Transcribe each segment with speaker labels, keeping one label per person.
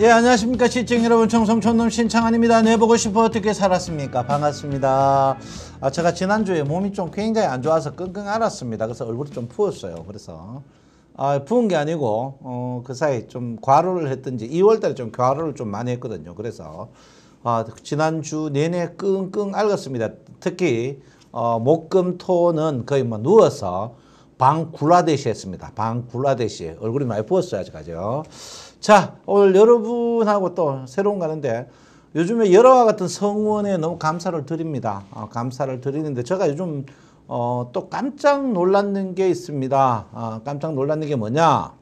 Speaker 1: 예 안녕하십니까 시청 여러분 청송촌놈 신창한입니다 내보고 네, 싶어 어떻게 살았습니까 반갑습니다 아 제가 지난주에 몸이 좀 굉장히 안 좋아서 끙끙 앓았습니다 그래서 얼굴이 좀 부었어요 그래서 아 부은 게 아니고 어, 그 사이 좀 과로를 했든지 2월달에 좀 과로를 좀 많이 했거든요 그래서 아, 지난주 내내 끙끙 앓았습니다 특히 어, 목금토는 거의 뭐 누워서 방굴라데시 했습니다 방굴라데시 얼굴이 많이 부었어요 아직까지요 자, 오늘 여러분하고 또 새로운 가는데 요즘에 여러와 같은 성원에 너무 감사를 드립니다. 어, 감사를 드리는데 제가 요즘 어, 또 깜짝 놀랐는 게 있습니다. 어, 깜짝 놀랐는 게 뭐냐?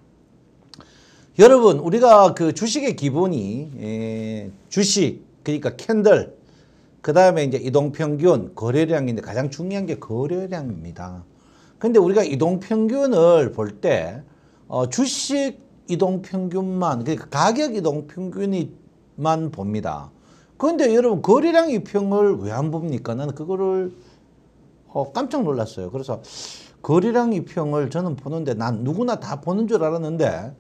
Speaker 1: 여러분, 우리가 그 주식의 기본이 에, 예, 주식, 그러니까 캔들, 그 다음에 이제 이동평균, 거래량인데 가장 중요한 게 거래량입니다. 근데 우리가 이동평균을 볼때 어, 주식 이동 평균만 그러니까 그 가격 이동 평균이만 봅니다. 그런데 여러분 거리량 이평을 왜 안 봅니까? 나는 그거를 어, 깜짝 놀랐어요. 그래서 거리량 이평을 저는 보는데 난 누구나 다 보는 줄 알았는데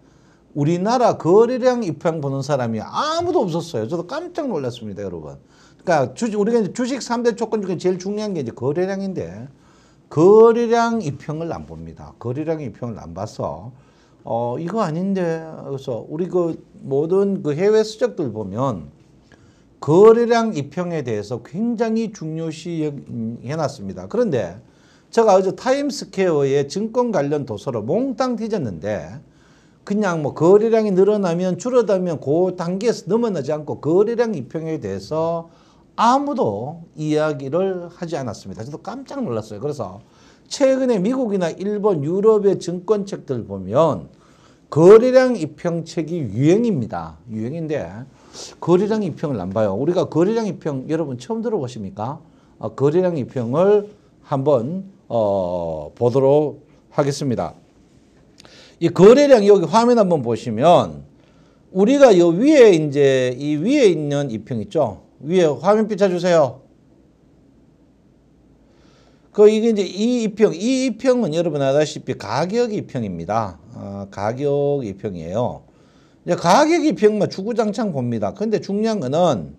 Speaker 1: 우리나라 거리량 입항 보는 사람이 아무도 없었어요. 저도 깜짝 놀랐습니다, 여러분. 그러니까 주식, 우리가 주식 3대 조건 중에 제일 중요한 게 이제 거래량인데 거래량 입형을 안 봅니다. 거래량 입형을 안 봐서 어 이거 아닌데 그래서 우리 그 모든 그 해외 수적들 보면 거래량 입평에 대해서 굉장히 중요시 해놨습니다. 그런데 제가 어제 타임스퀘어의 증권 관련 도서를 몽땅 뒤졌는데 그냥 뭐 거래량이 늘어나면 줄어들면 그 단계에서 넘어나지 않고 거래량 입평에 대해서 아무도 이야기를 하지 않았습니다. 저도 깜짝 놀랐어요. 그래서 최근에 미국이나 일본, 유럽의 증권책들 보면 거래량 입형책이 유행입니다. 유행인데 거래량 입형을 안 봐요. 우리가 거래량 입형 여러분 처음 들어보십니까? 어, 거래량 입형을 한번 어, 보도록 하겠습니다. 이 거래량 여기 화면 한번 보시면 우리가 이 위에 이제 이 위에 있는 입형 있죠? 위에 화면 비춰 주세요. 그 이게 이제 이 이평, 이 이평은 여러분 아다시피 가격 이평입니다. 아, 가격 이평이에요. 이제 가격 이평만 주구장창 봅니다. 근데 중요한 거는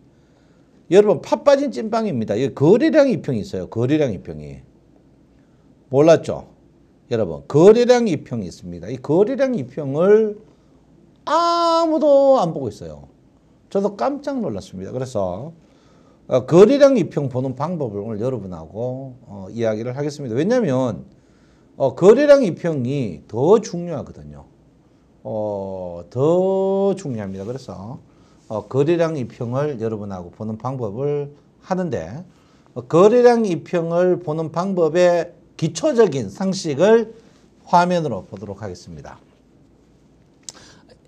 Speaker 1: 여러분 팥 빠진 찐빵입니다. 이 거래량 이평이 있어요. 거래량 이평이 몰랐죠? 여러분 거래량 이평이 있습니다. 이 거래량 이평을 아무도 안 보고 있어요. 저도 깜짝 놀랐습니다. 그래서 어, 거래량 입형 보는 방법을 오늘 여러분하고 어, 이야기를 하겠습니다. 왜냐하면 어, 거래량 입형이더 중요하거든요. 어, 더 중요합니다. 그래서 어, 거래량 입형을 여러분하고 보는 방법을 하는데 어, 거래량 입형을 보는 방법의 기초적인 상식을 화면으로 보도록 하겠습니다.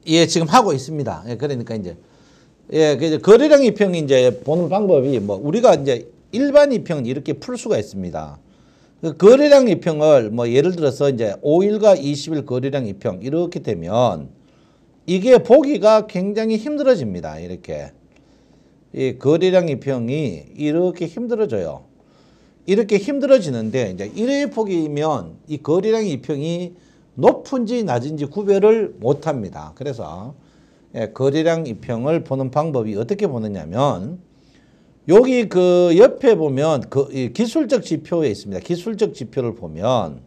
Speaker 1: 예, 지금 하고 있습니다. 예, 그러니까 이제 예, 그 거래량 이평 이제 보는 방법이 뭐 우리가 이제 일반 이평 이렇게 풀 수가 있습니다. 그 거래량 이평을 뭐 예를 들어서 이제 5일과 20일 거래량 이평 이렇게 되면 이게 보기가 굉장히 힘들어집니다. 이렇게 이 거래량 이평이 이렇게 힘들어져요. 이렇게 힘들어지는데 이제 1회 폭이면 이 거래량 이평이 높은지 낮은지 구별을 못합니다. 그래서 예, 거래량 입형을 보는 방법이 어떻게 보느냐면 여기 그 옆에 보면 그 기술적 지표에 있습니다. 기술적 지표를 보면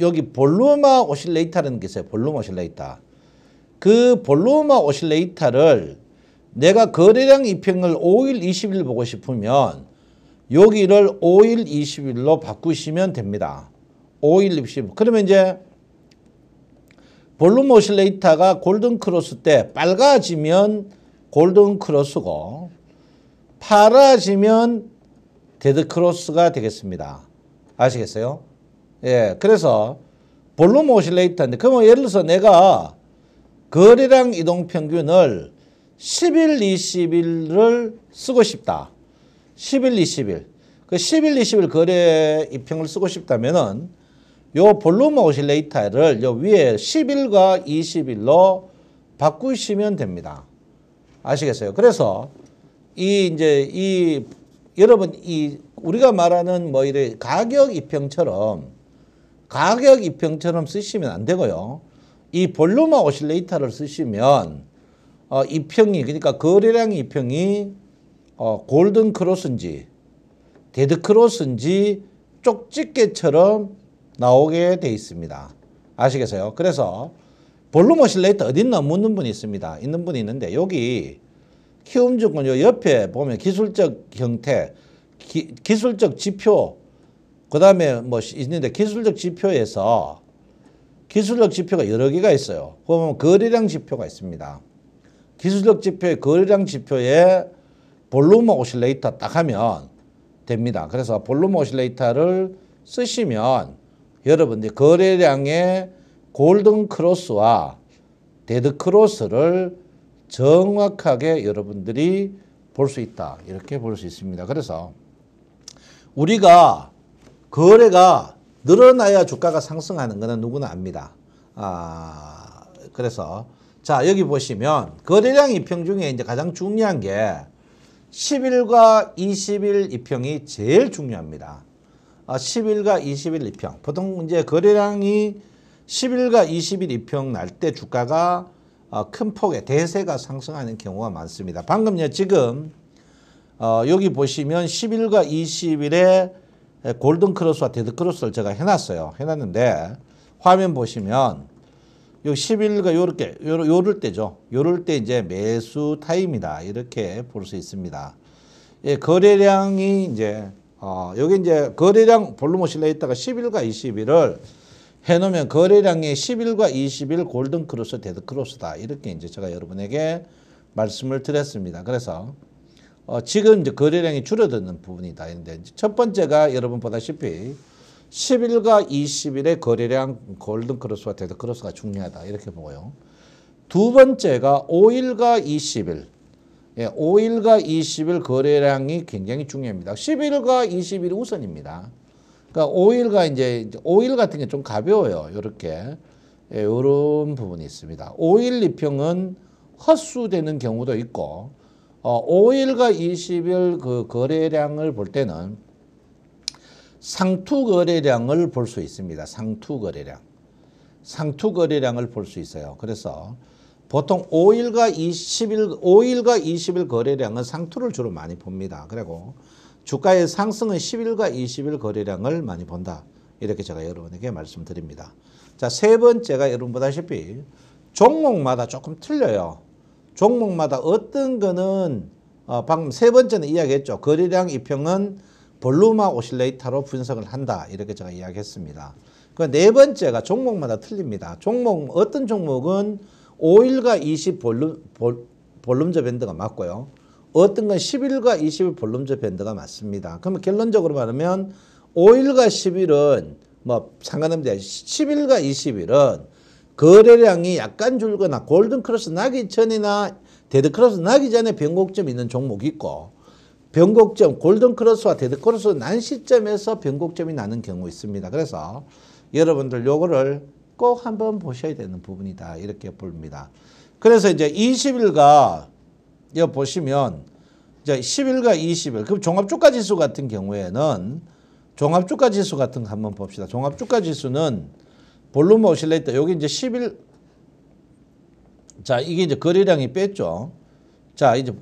Speaker 1: 여기 볼루마 오실레이터라는 게 있어요. 볼루마 오실레이터. 그 볼루마 오실레이터를 내가 거래량 입형을 5일 20일 보고 싶으면 여기를 5일 20일로 바꾸시면 됩니다. 5일 20일. 그러면 이제 볼륨 오실레이터가 골든크로스 때 빨가지면 골든크로스고 파라지면 데드크로스가 되겠습니다. 아시겠어요? 예, 그래서 볼륨 오실레이터인데 그러면 예를 들어서 내가 거래량 이동평균을 10일, 20일을 쓰고 싶다. 10일, 20일. 그 10일, 20일 거래 입평을 쓰고 싶다면은 요 볼륨 오실레이터를 요 위에 10일과 20일로 바꾸시면 됩니다. 아시겠어요? 그래서 이 이제 이 여러분 이 우리가 말하는 뭐 이래 가격 이평처럼 가격 이평처럼 쓰시면 안 되고요. 이볼루 오실레이터를 쓰시면 어 이평이 그러니까 거래량 이평이 어 골든 크로스인지 데드 크로스인지 쪽집게처럼 나오게 돼 있습니다. 아시겠어요? 그래서 볼륨 오실레이터 어디 있나 묻는 분이 있습니다. 있는 분이 있는데 여기 키움증권 옆에 보면 기술적 형태, 기, 기술적 지표, 그 다음에 뭐 있는데 기술적 지표에서 기술적 지표가 여러 개가 있어요. 그러면 거래량 지표가 있습니다. 기술적 지표의 거래량 지표에 볼루머 오실레이터 딱 하면 됩니다. 그래서 볼루머 오실레이터를 쓰시면 여러분들 거래량의 골든 크로스와 데드 크로스를 정확하게 여러분들이 볼 수 있다. 이렇게 볼 수 있습니다. 그래서 우리가 거래가 늘어나야 주가가 상승하는 것은 누구나 압니다. 아, 그래서 자, 여기 보시면 거래량 입평 중에 이제 가장 중요한 게 10일과 20일 입평이 제일 중요합니다. 10일과 아, 20일 2평. 보통 이제 거래량이 10일과 20일 2평 날 때 주가가 아, 큰 폭의 대세가 상승하는 경우가 많습니다. 방금요 예, 지금 어, 여기 보시면 10일과 20일에 골든 크로스와 데드 크로스를 제가 해놨어요. 해놨는데 화면 보시면 요 10일과 요렇게 요, 럴 때죠. 요럴 때 이제 매수 타입이다 이렇게 볼 수 있습니다. 예, 거래량이 이제 어, 여기 이제 거래량 볼륨 오실에 있다가 10일과 2 0일을 해놓으면 거래량이 10일과 2 0일 골든 크로스 데드 크로스다 이렇게 이제 제가 여러분에게 말씀을 드렸습니다. 그래서 어, 지금 이제 거래량이 줄어드는 부분이다. 근데 첫 번째가 여러분 보다시피 10일과 20일의 거래량 골든 크로스와 데드 크로스가 중요하다 이렇게 보고요. 두 번째가 5일과 20일 예, 5일과 20일 거래량이 굉장히 중요합니다. 11일과 20일이 우선입니다. 그러니까 5일과 이제 5일 같은 게 좀 가벼워요. 이렇게 예, 이런 부분이 있습니다. 5일 리평은허수되는 경우도 있고 어, 5일과 20일 그 거래량을 볼 때는 상투 거래량을 볼 수 있습니다. 상투 거래량. 상투 거래량을 볼 수 있어요. 그래서 보통 5일과 20일, 5일과 20일 거래량은 상투를 주로 많이 봅니다. 그리고 주가의 상승은 10일과 20일 거래량을 많이 본다. 이렇게 제가 여러분에게 말씀드립니다. 자, 세 번째가 여러분 보다시피 종목마다 조금 틀려요. 종목마다 어떤 거는 어, 방금 세 번째는 이야기했죠. 거래량 이평은 볼루마 오실레이터로 분석을 한다. 이렇게 제가 이야기했습니다. 그 네 번째가 종목마다 틀립니다. 종목 어떤 종목은 5일과 20 볼륨, 볼, 볼륨저 밴드가 맞고요. 어떤 건 10일과 20일 볼륨저 밴드가 맞습니다. 그러면 결론적으로 말하면 5일과 10일은 뭐 상관없는데 10일과 20일은 거래량이 약간 줄거나 골든크로스 나기 전이나 데드크로스 나기 전에 변곡점 있는 종목이 있고 변곡점 골든크로스와 데드크로스 난 시점에서 변곡점이 나는 경우 있습니다. 그래서 여러분들 요거를 꼭 한번 보셔야 되는 부분이다. 이렇게 봅니다. 그래서 이제 20일과 여 보시면 이제 10일과 20일 그 종합주가 지수 같은 경우에는 종합주가 지수 같은 거 한번 봅시다. 종합주가 지수는 볼륨 오실레이터 여기 이제 10일 자 이게 이제 거래량이 뺐죠. 자 이제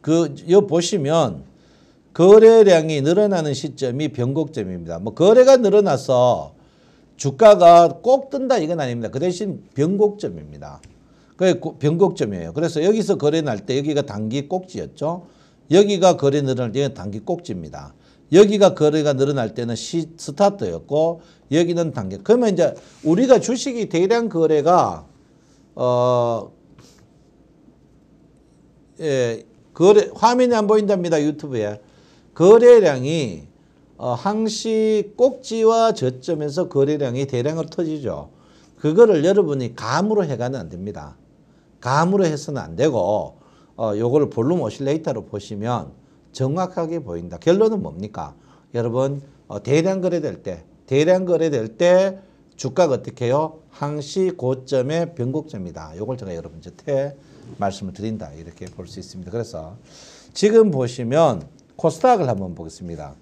Speaker 1: 그, 여 보시면 거래량이 늘어나는 시점이 변곡점입니다. 뭐 거래가 늘어나서 주가가 꼭 뜬다 이건 아닙니다. 그 대신 변곡점입니다. 그 변곡점이에요. 그래서 여기서 거래 날 때 여기가 단기 꼭지였죠. 여기가 거래 늘어날 때는 단기 꼭지입니다. 여기가 거래가 늘어날 때는 시 스타트였고 여기는 단기. 그러면 이제 우리가 주식이 대량 거래가 어 예, 거래 화면이 안 보인답니다. 유튜브에. 거래량이 어, 항시 꼭지와 저점에서 거래량이 대량으로 터지죠. 그거를 여러분이 감으로 해가는 안 됩니다. 감으로 해서는 안 되고 어, 요거를 볼륨 오실레이터로 보시면 정확하게 보인다. 결론은 뭡니까? 여러분 어, 대량 거래될 때 대량 거래될 때 주가가 어떻게 해요? 항시 고점의 변곡점이다. 요걸 제가 여러분한테 말씀을 드린다. 이렇게 볼 수 있습니다. 그래서 지금 보시면 코스닥을 한번 보겠습니다.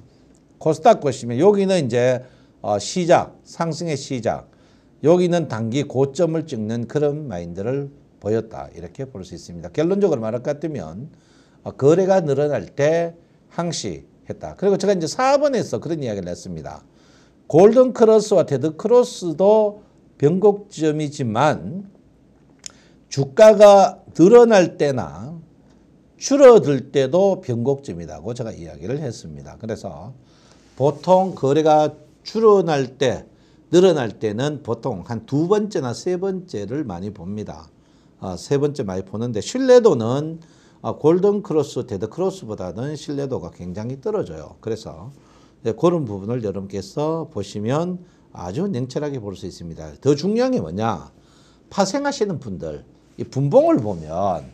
Speaker 1: 코스닥 것이면 여기는 이제 어 시작, 상승의 시작, 여기는 단기 고점을 찍는 그런 마인드를 보였다. 이렇게 볼 수 있습니다. 결론적으로 말할 것 같으면 어 거래가 늘어날 때 항시했다. 그리고 제가 이제 4번에서 그런 이야기를 했습니다. 골든 크로스와 테드 크로스도 변곡점이지만 주가가 늘어날 때나 줄어들 때도 변곡점이라고 제가 이야기를 했습니다. 그래서 보통 거래가 줄어날 때, 늘어날 때는 보통 한 두 번째나 세 번째를 많이 봅니다. 아, 세 번째 많이 보는데 신뢰도는 아, 골든 크로스, 데드 크로스보다는 신뢰도가 굉장히 떨어져요. 그래서 네, 그런 부분을 여러분께서 보시면 아주 냉철하게 볼 수 있습니다. 더 중요한 게 뭐냐? 파생하시는 분들, 이 분봉을 보면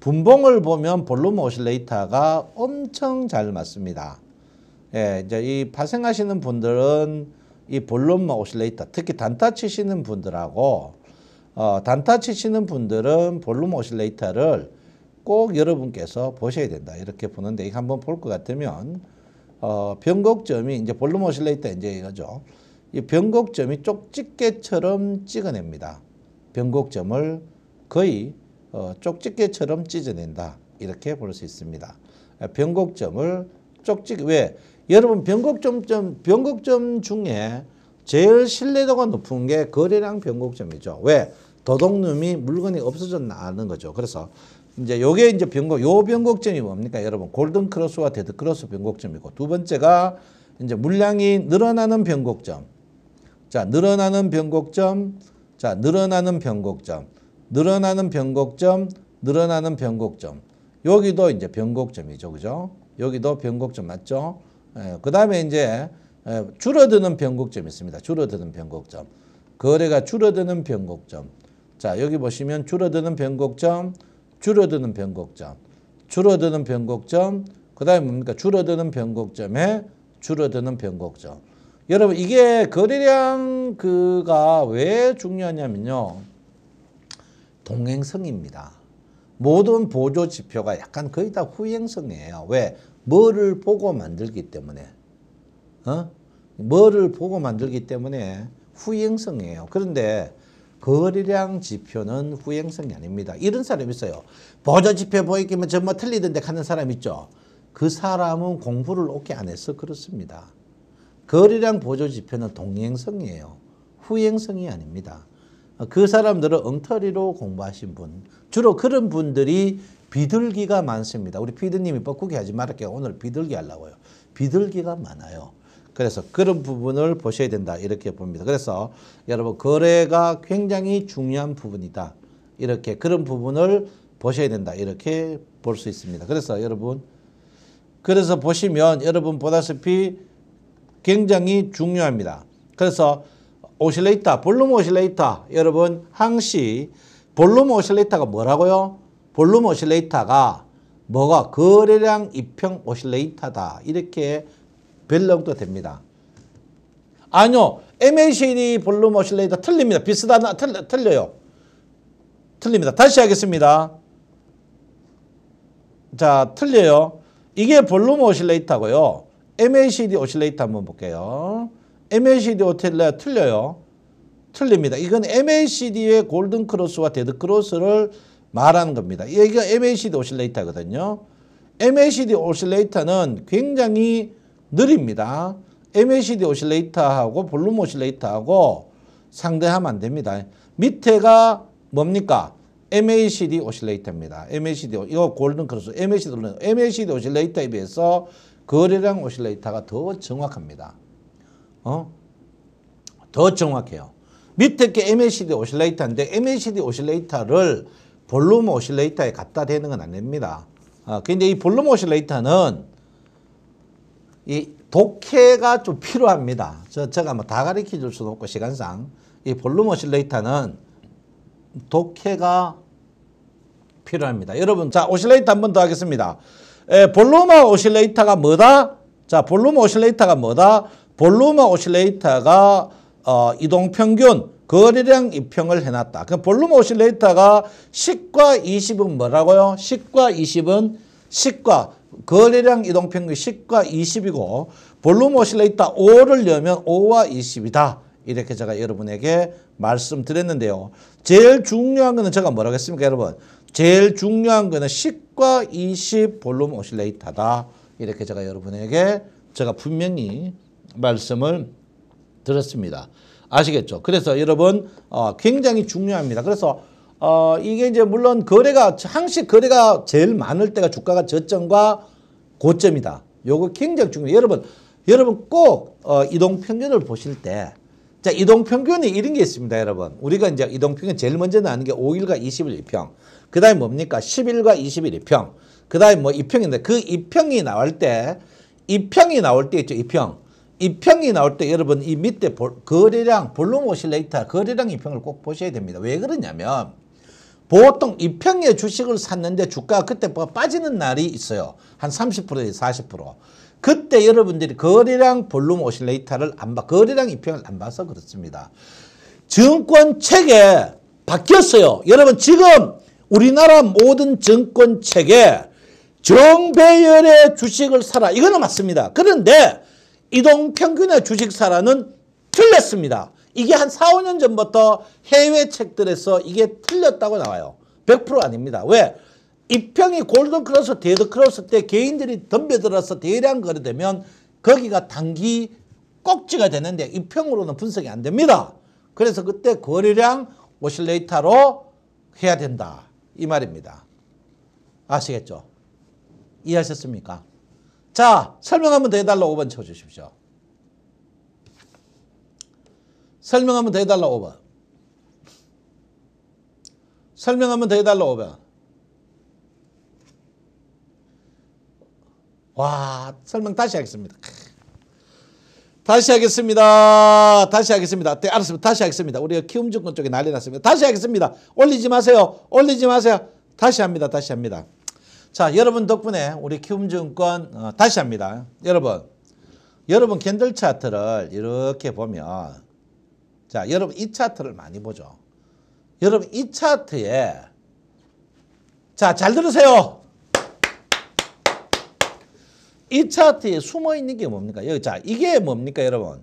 Speaker 1: 분봉을 보면 볼륨 오실레이터가 엄청 잘 맞습니다. 예, 이제 이 파생하시는 분들은 이 볼륨 오실레이터, 특히 단타 치시는 분들하고 어, 단타 치시는 분들은 볼륨 오실레이터를 꼭 여러분께서 보셔야 된다. 이렇게 보는데 이거 한번 볼 것 같으면 어, 변곡점이 이제 볼륨 오실레이터 이제 이거죠. 이 변곡점이 쪽집게처럼 찍어냅니다. 변곡점을 거의 어, 쪽집게처럼 찢어낸다. 이렇게 볼 수 있습니다. 예, 변곡점을 쪽집 게왜 여러분 변곡점점 변곡점 중에 제일 신뢰도가 높은 게 거래량 변곡점이죠. 왜? 도둑놈이 물건이 없어졌나는 거죠. 그래서 이제 요게 이제 변곡 요 변곡점이 뭡니까? 여러분 골든 크로스와 데드 크로스 변곡점이고 두 번째가 이제 물량이 늘어나는 변곡점. 자, 늘어나는 변곡점. 자, 늘어나는 변곡점. 늘어나는 변곡점, 늘어나는 변곡점. 여기도 이제 변곡점이죠. 그죠? 여기도 변곡점 맞죠? 예, 그 다음에 이제 예, 줄어드는 변곡점이 있습니다. 줄어드는 변곡점. 거래가 줄어드는 변곡점. 자, 여기 보시면 줄어드는 변곡점, 줄어드는 변곡점, 줄어드는 변곡점, 그 다음에 뭡니까? 줄어드는 변곡점에 줄어드는 변곡점. 여러분, 이게 거래량 그가 왜 중요하냐면요. 동행성입니다. 모든 보조 지표가 약간 거의 다 후행성이에요. 왜? 뭐를 보고 만들기 때문에 어? 뭐를 보고 만들기 때문에 후행성이에요. 그런데 거리량 지표는 후행성이 아닙니다. 이런 사람 있어요. 보조 지표 보이기면 정말 틀리던데 하는 사람 있죠. 그 사람은 공부를 오게 안 해서 그렇습니다. 거리량 보조 지표는 동행성이에요. 후행성이 아닙니다. 그 사람들은 엉터리로 공부하신 분, 주로 그런 분들이 비둘기가 많습니다. 우리 피디님이 뻐꾸기 하지 말게요 오늘 비둘기 하려고요. 비둘기가 많아요. 그래서 그런 부분을 보셔야 된다 이렇게 봅니다. 그래서 여러분 거래가 굉장히 중요한 부분이다. 이렇게 그런 부분을 보셔야 된다 이렇게 볼 수 있습니다. 그래서 여러분 그래서 보시면 여러분 보다시피 굉장히 중요합니다. 그래서 오실레이터, 볼륨 오실레이터 여러분 항시 볼륨 오실레이터가 뭐라고요? 볼륨 오실레이터가 뭐가 거래량 이평 오실레이터다 이렇게 변명도 됩니다. 아니요. MACD 볼륨 오실레이터 틀립니다. 비슷하다 틀, 틀려요. 틀립니다. 다시 하겠습니다. 자 틀려요. 이게 볼륨 오실레이터고요. MACD 오실레이터 한번 볼게요. MACD 오실레이터 틀려요. 틀립니다. 이건 MACD의 골든 크로스와 데드 크로스를 말하는 겁니다. 여기가 MACD 오실레이터거든요. MACD 오실레이터는 굉장히 느립니다. MACD 오실레이터하고 볼륨 오실레이터하고 상대하면 안 됩니다. 밑에가 뭡니까? MACD 오실레이터입니다. MACD 이거 골든 크로스 MACD MACD 오실레이터에 비해서 거래량 오실레이터가 더 정확합니다. 어? 더 정확해요. 밑에 게 MACD 오실레이터인데 MACD 오실레이터를 볼륨 오실레이터에 갖다 대는 건안 됩니다. 아, 근데 이 볼륨 오실레이터는 이 독해가 좀 필요합니다. 저, 제가 뭐 다 가르쳐 줄 수도 없고 시간상. 이 볼륨 오실레이터는 독해가 필요합니다. 여러분, 자, 오실레이터 한 번 더 하겠습니다. 에, 볼루마 오실레이터가 뭐다? 자, 볼루마 오실레이터가 뭐다? 볼루마 오실레이터가 어, 이동 평균 거래량 입평을 해놨다. 그 볼륨 오실레이터가 10과 20은 뭐라고요? 10과 20은 10과 거래량 이동평균 10과 20이고 볼륨 오실레이터 5를 열면 5와 20이다. 이렇게 제가 여러분에게 말씀드렸는데요. 제일 중요한 거는 제가 뭐라고 했습니까 여러분? 제일 중요한 거는 10과 20 볼륨 오실레이터다. 이렇게 제가 여러분에게 제가 분명히 말씀을 드렸습니다. 아시겠죠? 그래서 여러분 어, 굉장히 중요합니다. 그래서 어, 이게 이제 물론 거래가 항시 거래가 제일 많을 때가 주가가 저점과 고점이다. 요거 굉장히 중요해요. 여러분 여러분 꼭 어, 이동평균을 보실 때 자, 이동평균이 이런 게 있습니다, 여러분. 우리가 이제 이동평균 제일 먼저 나는게 5일과 20일 2평. 그 다음에 뭡니까? 10일과 20일 2평. 그 다음에 뭐 2평인데 그 2평이 나올 때, 2평이 나올 때 있죠, 2평. 입평이 나올 때 여러분 이 밑에 볼, 거래량, 볼륨 오실레이터, 거래량 입평을꼭 보셔야 됩니다. 왜 그러냐면 보통 입평의 주식을 샀는데 주가가 그때 뭐 빠지는 날이 있어요. 한 30%에서 40%. 그때 여러분들이 거래량 볼륨 오실레이터를 안 봐, 거래량 입평을안 봐서 그렇습니다. 증권책에 바뀌었어요. 여러분 지금 우리나라 모든 증권책에 정배열의 주식을 사라. 이거는 맞습니다. 그런데 이동 평균의 주식사라는 틀렸습니다. 이게 한 4, 5년 전부터 해외 책들에서 이게 틀렸다고 나와요. 100% 아닙니다. 왜? 이평이 골든크로스, 데드크로스 때 개인들이 덤벼들어서 대량 거래되면 거기가 단기 꼭지가 되는데 이평으로는 분석이 안 됩니다. 그래서 그때 거래량 오실레이터로 해야 된다. 이 말입니다. 아시겠죠? 이해하셨습니까? 자, 설명 한번 더 해달라 5번 쳐주십시오. 설명 한번 더 해달라 5번. 설명 한번 더 해달라 5번. 와, 설명 다시 하겠습니다. 다시 하겠습니다. 다시 하겠습니다. 네, 알았습니다. 다시 하겠습니다. 우리가 키움증권 쪽에 난리 났습니다. 다시 하겠습니다. 올리지 마세요. 올리지 마세요. 다시 합니다. 다시 합니다. 자, 여러분 덕분에 우리 키움증권 어, 다시 합니다. 여러분, 여러분 캔들 차트를 이렇게 보면 자, 여러분 이 차트를 많이 보죠. 여러분 이 차트에 자, 잘 들으세요. 이 차트에 숨어 있는 게 뭡니까? 여기 자, 이게 뭡니까, 여러분?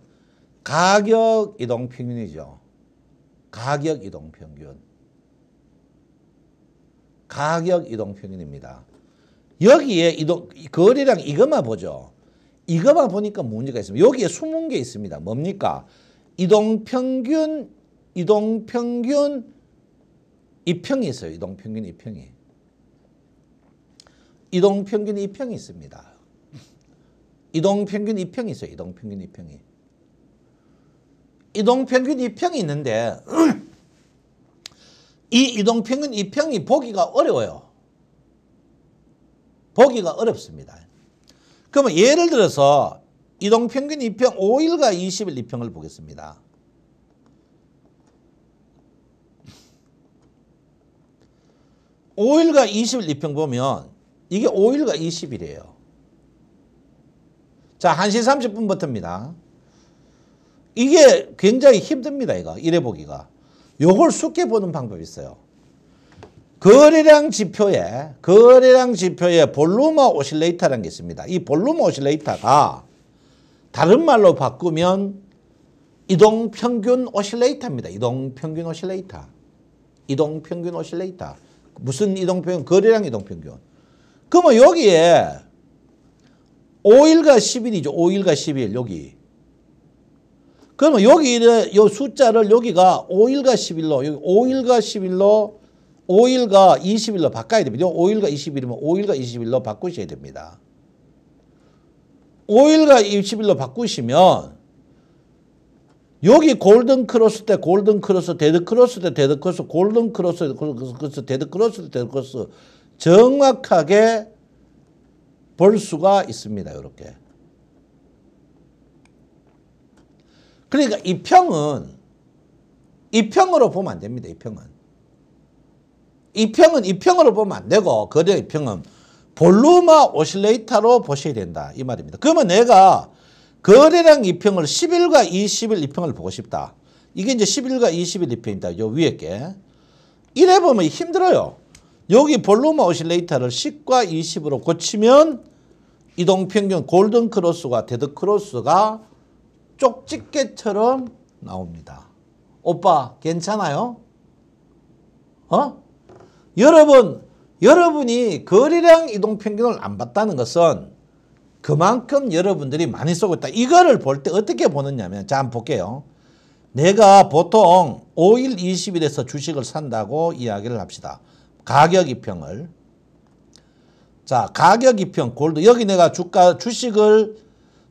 Speaker 1: 가격 이동 평균이죠. 가격 이동 평균. 가격 이동 평균입니다. 여기에 이동, 거리량 이것만 보죠. 이것만 보니까 문제가 있습니다. 여기에 숨은 게 있습니다. 뭡니까? 이동평균, 이동평균 이평이 있어요. 이동평균 이평이. 이동평균 이평이 있습니다. 이동평균 이평이 있어요. 이동평균 이평이. 이동평균 이평이 있는데 이 이동평균 이평이 보기가 어려워요. 보기가 어렵습니다. 그러면 예를 들어서 이동평균 2평 5일과 20일 2평을 보겠습니다. 오일과 20일 입평 보면 이게 오일과 20일이에요. 자, 1시 30분부터입니다. 이게 굉장히 힘듭니다, 이거. 이래 보기가. 요걸 쉽게 보는 방법이 있어요. 거래량 지표에 거래량 지표에 볼루마 오실레이터라는 게 있습니다. 이 볼루마 오실레이터가 다른 말로 바꾸면 이동 평균 오실레이터입니다. 이동 평균 오실레이터. 이동 평균 오실레이터. 무슨 이동 평균? 거래량 이동 평균. 그러면 여기에 5일과 10일이죠. 5일과 10일 여기. 그러면 여기 이 숫자를 여기가 5일과 10일로 여기 5일과 10일로 5일과 20일로 바꿔야 됩니다. 5일과 20일이면 5일과 20일로 바꾸셔야 됩니다. 5일과 20일로 바꾸시면 여기 골든 크로스 때 골든 크로스 데드 크로스 때 데드 크로스 골든 크로스 데드 크로스 때 데드 크로스 정확하게 볼 수가 있습니다. 이렇게. 그러니까 이 평은 이 평으로 보면 안 됩니다. 이 평은. 이 평은 이 평으로 보면 안 되고 거래의 평은 볼루마 오실레이터로 보셔야 된다 이 말입니다. 그러면 내가 거래량 이평을 1 0과 20일 이평을 보고 싶다. 이게 이제 1 0과 20일 이평입니다. 요 위에 게. 이래 보면 힘들어요. 여기 볼루마 오실레이터를 10과 20으로 고치면 이동평균 골든 크로스가 데드 크로스가 쪽집게처럼 나옵니다. 오빠 괜찮아요? 어? 여러분, 여러분이 거리량 이동 평균을 안 봤다는 것은 그만큼 여러분들이 많이 쓰고 있다. 이거를 볼 때 어떻게 보느냐면, 자, 한번 볼게요. 내가 보통 5일, 20일에서 주식을 산다고 이야기를 합시다. 가격 이평을. 자, 가격 이평, 골드. 여기 내가 주가, 주식을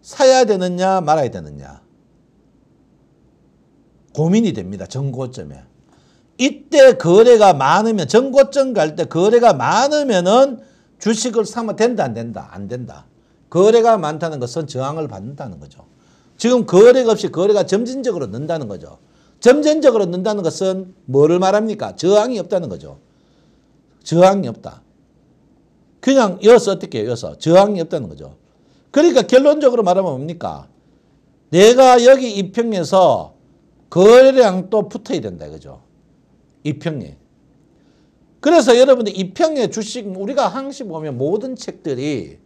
Speaker 1: 사야 되느냐, 말아야 되느냐. 고민이 됩니다. 정고점에. 이때 거래가 많으면 전고점 갈 때 거래가 많으면은 주식을 사면 된다 안 된다 안 된다. 거래가 많다는 것은 저항을 받는다는 거죠. 지금 거래가 없이 거래가 점진적으로 는다는 거죠. 점진적으로 는다는 것은 뭐를 말합니까? 저항이 없다는 거죠. 저항이 없다. 그냥 여기서 어떻게 해요? 여기서 저항이 없다는 거죠. 그러니까 결론적으로 말하면 뭡니까? 내가 여기 이평에서 거래량도 붙어야 된다. 그죠? 이평에. 그래서 여러분들 이평에 주식 우리가 항시 보면 모든 책들이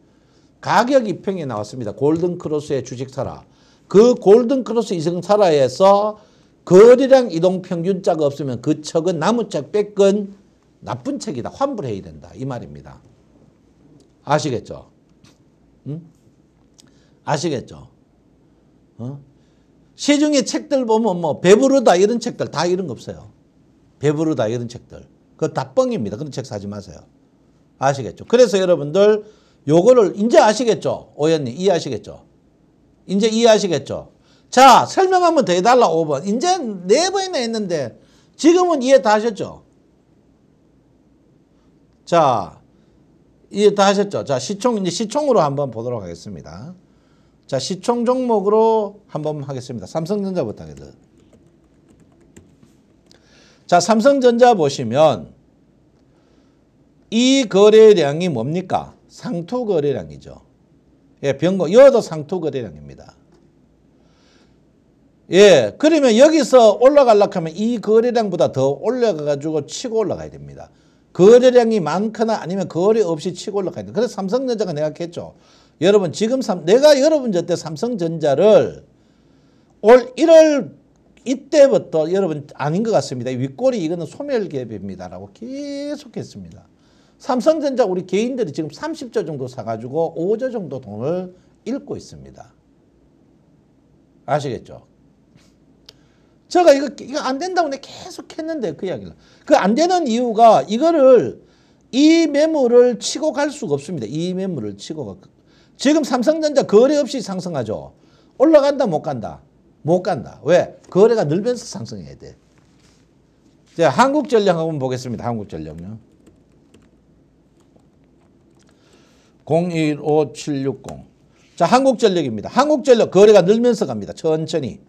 Speaker 1: 가격 이평에 나왔습니다. 골든크로스의 주식 사라. 그 골든크로스 이승 사라에서 거리량 이동평균자가 없으면 그 척은 나무척 뺏은 나쁜 책이다. 환불해야 된다. 이 말입니다. 아시겠죠? 응? 아시겠죠? 어? 시중에 책들 보면 뭐 배부르다 이런 책들 다 이런 거 없어요. 배부르다 이런 책들. 그거 다 뻥입니다. 그런 책 사지 마세요. 아시겠죠? 그래서 여러분들 요거를 이제 아시겠죠? 오연님 이해하시겠죠? 이제 이해하시겠죠? 자 설명 한번 더 해달라 5번. 이제 네 번이나 했는데 지금은 이해 다 하셨죠? 자 이해 다 하셨죠? 자 시총 이제 시총으로 한번 보도록 하겠습니다. 자 시총 종목으로 한번 하겠습니다. 삼성전자부터 하겠습니다. 자, 삼성전자 보시면 이 거래량이 뭡니까? 상투 거래량이죠. 예, 변곡. 여도 상투 거래량입니다. 예, 그러면 여기서 올라가려 하면 이 거래량보다 더 올라가가지고 치고 올라가야 됩니다. 거래량이 많거나 아니면 거래 없이 치고 올라가야 돼. 그래서 삼성전자가 내가 했죠. 여러분 지금 삼, 내가 여러분 저 때 삼성전자를 올 1월 이때부터 여러분 아닌 것 같습니다. 윗골이 이거는 소멸개입니다라고 계속했습니다. 삼성전자 우리 개인들이 지금 30조 정도 사가지고 5조 정도 돈을 잃고 있습니다. 아시겠죠? 제가 이거, 이거 안 된다고 내 계속 했는데 그 이야기를. 그 안 되는 이유가 이거를 이 매물을 치고 갈 수가 없습니다. 이 매물을 치고 가. 지금 삼성전자 거래 없이 상승하죠. 올라간다 못 간다. 못 간다. 왜? 거래가 늘면서 상승해야 돼. 자, 한국전력 한번 보겠습니다. 한국전력요. 015760. 자, 한국전력입니다. 한국전력 거래가 늘면서 갑니다. 천천히.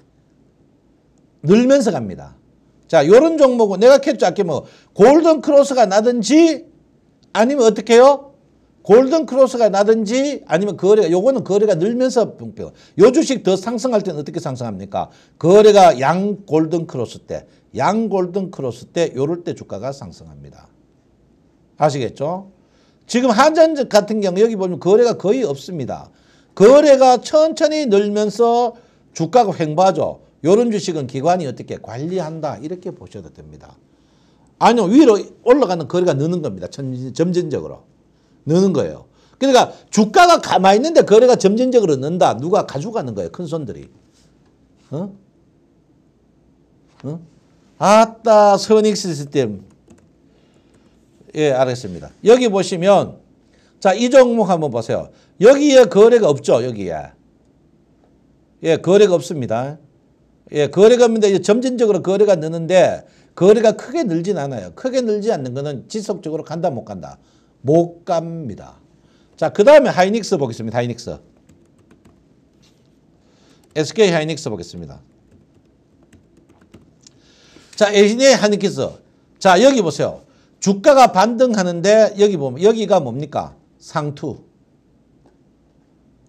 Speaker 1: 늘면서 갑니다. 자, 요런 종목은 내가 캡처할게 뭐 골든 크로스가 나든지 아니면 어떻게 해요? 골든 크로스가 나든지 아니면 거래가 요거는 거래가 늘면서 붕병. 요 주식 더 상승할 때는 어떻게 상승합니까? 거래가 양 골든 크로스 때, 양 골든 크로스 때 요럴 때 주가가 상승합니다. 아시겠죠? 지금 한전 같은 경우 여기 보면 거래가 거의 없습니다. 거래가 천천히 늘면서 주가가 횡보하죠. 요런 주식은 기관이 어떻게 관리한다 이렇게 보셔도 됩니다. 아니요 위로 올라가는 거래가 느는 겁니다. 점진적으로. 느는 거예요. 그러니까 주가가 가만히 있는데 거래가 점진적으로 는다. 누가 가져가는 거예요. 큰 손들이. 어? 어? 아따 선익 시스템. 예, 알겠습니다. 여기 보시면 자, 이 종목 한번 보세요. 여기에 거래가 없죠. 여기에. 예, 거래가 없습니다. 예, 거래가 없는데 이제 점진적으로 거래가 느는데 거래가 크게 늘진 않아요. 크게 늘지 않는 거는 지속적으로 간다 못 간다. 못 갑니다. 자, 그 다음에 하이닉스 보겠습니다. 하이닉스. SK 하이닉스 보겠습니다. 자, SK 하이닉스. 자, 여기 보세요. 주가가 반등하는데 여기 보면 여기가 뭡니까? 상투.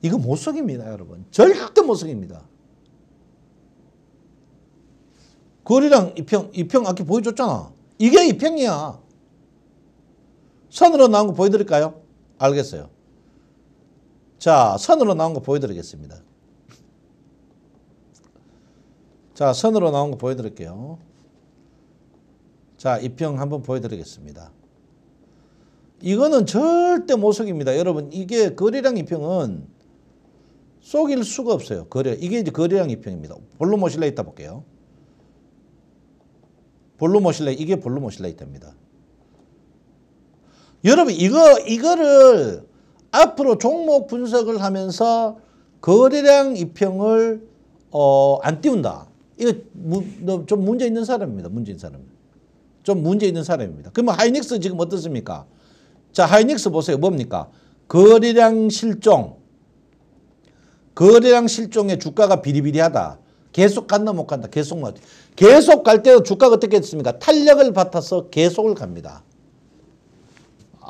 Speaker 1: 이거 모 속입니다, 여러분. 절대 모 속입니다. 거리랑 이평, 이평 아까 보여줬잖아. 이게 이평이야. 선으로 나온 거 보여드릴까요? 알겠어요. 자, 선으로 나온 거 보여드리겠습니다. 자, 선으로 나온 거 보여드릴게요. 자, 입형 한번 보여드리겠습니다. 이거는 절대 못 속입니다. 여러분, 이게 거리량 입형은 속일 수가 없어요. 거래, 이게 이제 거리량 입형입니다. 볼루모실레이터 볼게요. 볼루모실레, 이게 볼루모실레이터입니다. 여러분 이거 이거를 앞으로 종목 분석을 하면서 거래량 입평을 어, 안 띄운다. 이거 무, 좀 문제 있는 사람입니다. 문제 있는 사람. 좀 문제 있는 사람입니다. 그러면 하이닉스 지금 어떻습니까? 자, 하이닉스 보세요. 뭡니까? 거래량 실종. 거래량 실종의 주가가 비리비리하다. 계속 간다 못 간다. 계속 못. 뭐, 계속 갈 때도 주가가 어떻게 됐습니까? 탄력을 받아서 계속을 갑니다.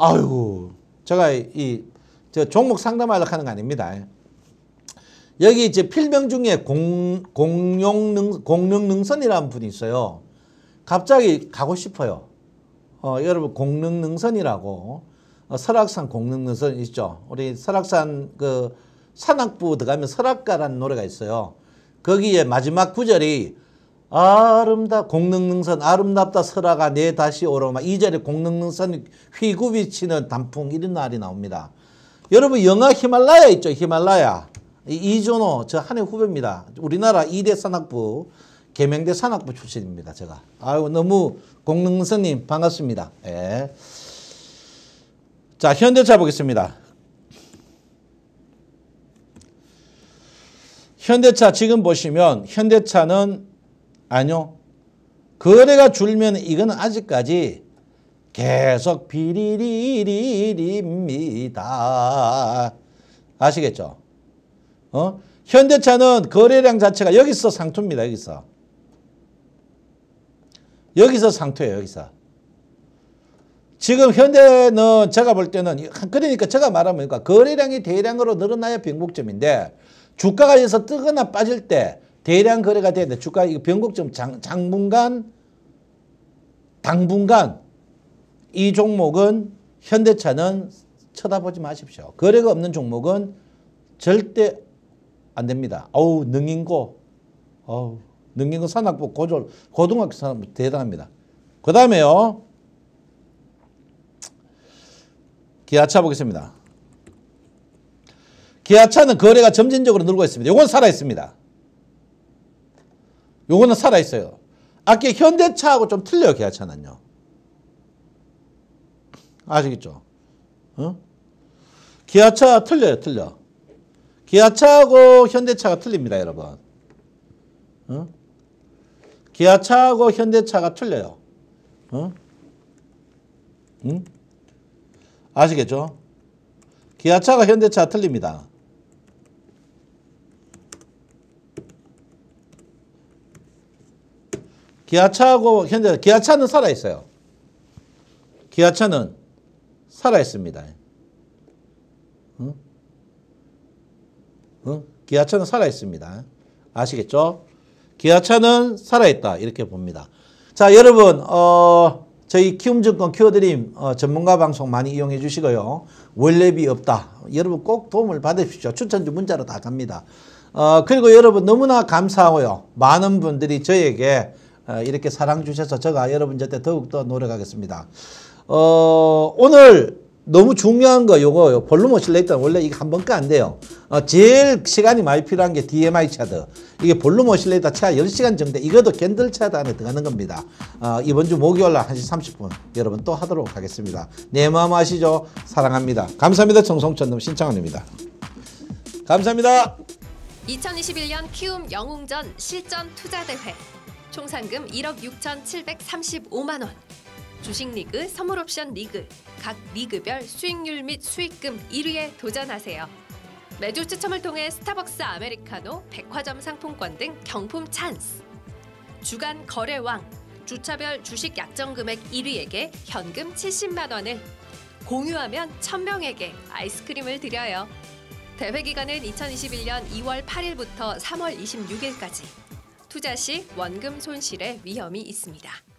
Speaker 1: 아유, 제가 이, 저 종목 상담하려고 하는 거 아닙니다. 여기 이제 필명 중에 공, 공룡능, 공릉능선이라는 분이 있어요. 갑자기 가고 싶어요. 어, 여러분 공릉능선이라고 어, 설악산 공릉능선 있죠. 우리 설악산 그 산악부 들어가면 설악가라는 노래가 있어요. 거기에 마지막 구절이 아름다 공능능선 아름답다 설아가 내 다시 오로마 이절에 공능능선 휘구비치는 단풍 이런 날이 나옵니다. 여러분 영화 히말라야 있죠 히말라야 이준호 저 한해 후배입니다. 우리나라 이대 산학부 개명대 산학부 출신입니다. 제가 아유 너무 공능선님 반갑습니다. 예. 자 현대차 보겠습니다. 현대차 지금 보시면 현대차는 아니요. 거래가 줄면 이건 아직까지 계속 비리리리입니다. 아시겠죠? 어? 현대차는 거래량 자체가 여기서 상투입니다. 여기서. 여기서 상투예요. 여기서. 지금 현대는 제가 볼 때는 그러니까 제가 말하면 그러니까 거래량이 대량으로 늘어나야 변곡점인데 주가가 여기서 뜨거나 빠질 때 대량 거래가 되는데 주가 이거 변곡점 장, 장분간 당분간 이 종목은 현대차는 쳐다보지 마십시오. 거래가 없는 종목은 절대 안 됩니다. 어우 능인고 어우 능인고 산학부 고졸 고등학교 산학부 대단합니다. 그 다음에요. 기아차 보겠습니다. 기아차는 거래가 점진적으로 늘고 있습니다. 이건 살아있습니다. 요거는 살아있어요. 아까 현대차하고 좀 틀려요. 기아차는요. 아시겠죠? 어? 기아차 틀려요. 틀려. 기아차하고 현대차가 틀립니다. 여러분. 어? 기아차하고 현대차가 틀려요. 어? 응? 아시겠죠? 기아차가 현대차 틀립니다. 기아차하고 현재 기아차는 살아 있어요. 기아차는 살아 있습니다. 응? 응? 기아차는 살아 있습니다. 아시겠죠? 기아차는 살아 있다 이렇게 봅니다. 자, 여러분 어, 저희 키움증권 키워드림 어, 전문가 방송 많이 이용해 주시고요. 월랩이 없다. 여러분 꼭 도움을 받으십시오. 추천주 문자로 다 갑니다. 어, 그리고 여러분 너무나 감사하고요. 많은 분들이 저에게 어, 이렇게 사랑 주셔서 제가 여러분 제때 더욱더 노력하겠습니다. 어, 오늘 너무 중요한 거 요거 볼륨 오실레이터 원래 이거 한 번가 안 돼요. 어, 제일 시간이 많이 필요한 게 DMI 차드. 이게 볼륨 오실레이터 차 10시간 정도 이것도 겐들 차드 안에 들어가는 겁니다. 어, 이번 주 목요일 날 1시 30분 여러분 또 하도록 하겠습니다. 내 마음 아시죠? 사랑합니다. 감사합니다. 정성천놈 신창원입니다. 감사합니다. 2021년 키움 영웅전 실전 투자대회 총 상금 1억 6,735만 원. 주식리그, 선물옵션 리그, 각 리그별 수익률 및 수익금 1위에 도전하세요. 매주 추첨을 통해 스타벅스 아메리카노, 백화점 상품권 등 경품 찬스. 주간 거래왕, 주차별 주식 약정 금액 1위에게 현금 70만 원을, 공유하면 1000명에게 아이스크림을 드려요. 대회 기간은 2021년 2월 8일부터 3월 26일까지. 투자 시 원금 손실의 위험이 있습니다.